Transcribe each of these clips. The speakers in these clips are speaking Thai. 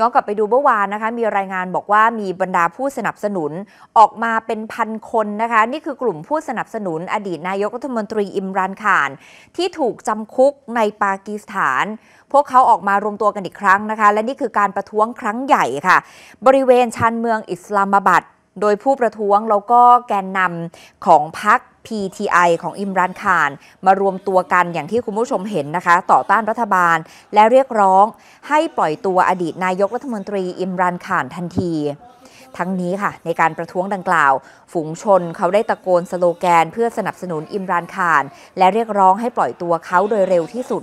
ย้อนกลับไปดูเมื่อวานนะคะมีรายงานบอกว่ามีบรรดาผู้สนับสนุนออกมาเป็นพันคนนะคะนี่คือกลุ่มผู้สนับสนุนอดีตนายกรัฐมนตรีอิมรันข่าน ที่ถูกจำคุกในปากีสถาน พวกเขาออกมารวมตัวกันอีกครั้งนะคะ และนี่คือการประท้วงครั้งใหญ่ค่ะ บริเวณชานเมืองอิสลามบัดโดยผู้ประท้วงแล้วก็แกนนำของพรรค PTI ของอิมรันคาน มารวมตัวกันอย่างที่คุณผู้ชมเห็นนะคะ ต่อต้านรัฐบาล และเรียกร้องให้ปล่อยตัวอดีตนายกรัฐมนตรี อิมรันคานทันที ทั้งนี้ค่ะในการประท้วงดังกล่าว ฝูงชนเขาได้ตะโกนสโลแกน เพื่อสนับสนุนอิมรานคาน และเรียกร้องให้ปล่อยตัวเขาโดยเร็วที่สุด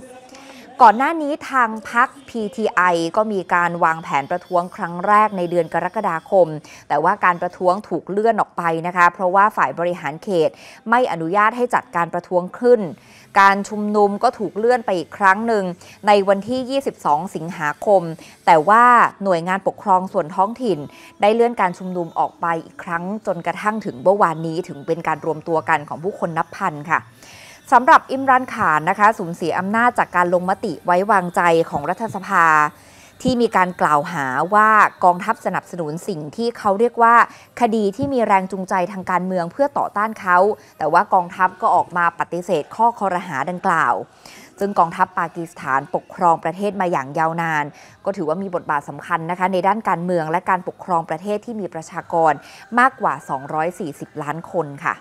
ก่อนหน้านี้ทางพัก PTI ก็มีการวางแผนประท้วงครั้งแรกในเดือนกรกฎาคม แต่ว่าการประท้วงถูกเลื่อนออกไปนะคะ เพราะว่าฝ่ายบริหารเขตไม่อนุญาตให้จัดการประท้วงขึ้น การชุมนุมก็ถูกเลื่อนไปอีกครั้งหนึ่งในวันที่ 22 สิงหาคม แต่ว่าหน่วยงานปกครองส่วนท้องถิ่น ได้เลื่อนการชุมนุมออกไปอีกครั้งจนกระทั่งถึงเมื่อวานนี้ถึงเป็นการรวมตัวกันของผู้คนนับพันค่ะสำหรับอิมรันขานนะคะ สูญเสียอำนาจจากการลงมติไว้วางใจของรัฐสภาที่มีการกล่าวหาว่ากองทัพสนับสนุนสิ่งที่เขาเรียกว่าคดีที่มีแรงจูงใจทางการเมืองเพื่อต่อต้านเขา แต่ว่ากองทัพก็ออกมาปฏิเสธข้อคอรหาดังกล่าวซึ่งกองทัพปากีสถานปกครองประเทศมาอย่างยาวนาน ก็ถือว่ามีบทบาทสำคัญนะคะในด้านการเมืองและการปกครองประเทศที่มีประชากรมากกว่า 240 ล้านคนค่ะ